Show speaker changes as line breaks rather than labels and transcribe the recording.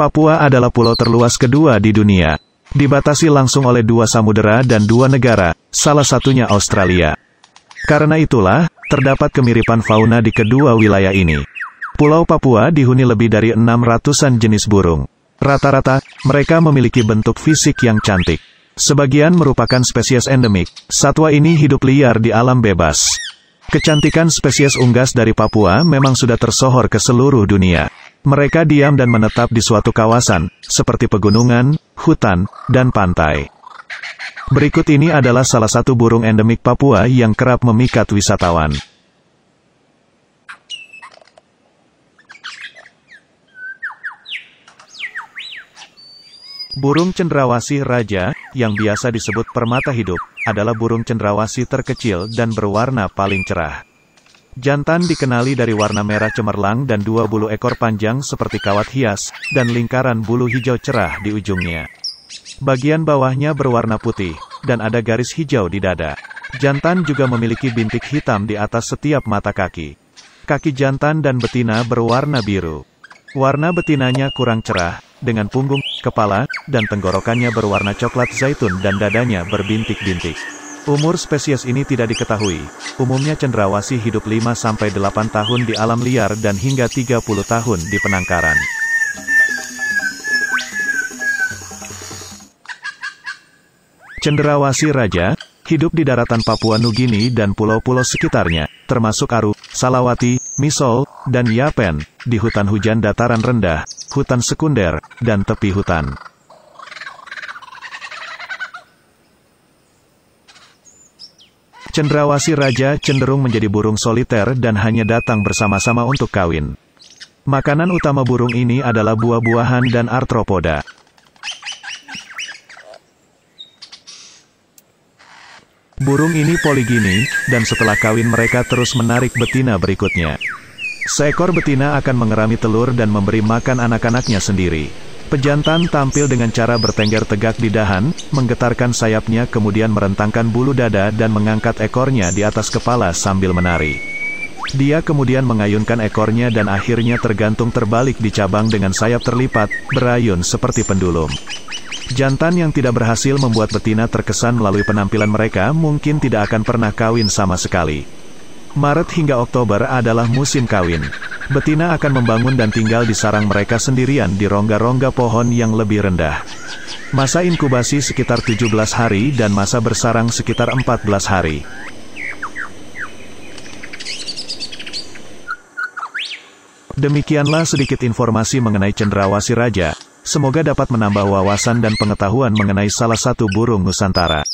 Papua adalah pulau terluas kedua di dunia. Dibatasi langsung oleh dua samudera dan dua negara, salah satunya Australia. Karena itulah, terdapat kemiripan fauna di kedua wilayah ini. Pulau Papua dihuni lebih dari 600-an jenis burung. Rata-rata, mereka memiliki bentuk fisik yang cantik. Sebagian merupakan spesies endemik. Satwa ini hidup liar di alam bebas. Kecantikan spesies unggas dari Papua memang sudah tersohor ke seluruh dunia. Mereka diam dan menetap di suatu kawasan, seperti pegunungan, hutan, dan pantai. Berikut ini adalah salah satu burung endemik Papua yang kerap memikat wisatawan. Burung cendrawasih raja, yang biasa disebut permata hidup, adalah burung cendrawasih terkecil dan berwarna paling cerah. Jantan dikenali dari warna merah cemerlang dan dua bulu ekor panjang seperti kawat hias, dan lingkaran bulu hijau cerah di ujungnya. Bagian bawahnya berwarna putih, dan ada garis hijau di dada. Jantan juga memiliki bintik hitam di atas setiap mata kaki. Kaki jantan dan betina berwarna biru. Warna betinanya kurang cerah, dengan punggung, kepala, dan tenggorokannya berwarna coklat zaitun dan dadanya berbintik-bintik. Umur spesies ini tidak diketahui. Umumnya cendrawasi hidup 5-8 tahun di alam liar dan hingga 30 tahun di penangkaran. Cenderawasih raja hidup di daratan Papua Nugini dan pulau-pulau sekitarnya, termasuk Aru, Salawati, Misol, dan Yapen, di hutan hujan dataran rendah, hutan sekunder, dan tepi hutan. Cendrawasi raja cenderung menjadi burung soliter dan hanya datang bersama-sama untuk kawin. Makanan utama burung ini adalah buah-buahan dan artropoda. Burung ini poligini, dan setelah kawin mereka terus menarik betina berikutnya. Seekor betina akan mengerami telur dan memberi makan anak-anaknya sendiri. Pejantan tampil dengan cara bertengger tegak di dahan, menggetarkan sayapnya kemudian merentangkan bulu dada dan mengangkat ekornya di atas kepala sambil menari. Dia kemudian mengayunkan ekornya dan akhirnya tergantung terbalik di cabang dengan sayap terlipat, berayun seperti pendulum. Jantan yang tidak berhasil membuat betina terkesan melalui penampilan mereka mungkin tidak akan pernah kawin sama sekali. Maret hingga Oktober adalah musim kawin betina akan membangun dan tinggal di sarang mereka sendirian di rongga-rongga pohon yang lebih rendah. Masa inkubasi sekitar 17 hari dan masa bersarang sekitar 14 hari. Demikianlah sedikit informasi mengenai cendrawasih raja. Semoga dapat menambah wawasan dan pengetahuan mengenai salah satu burung Nusantara.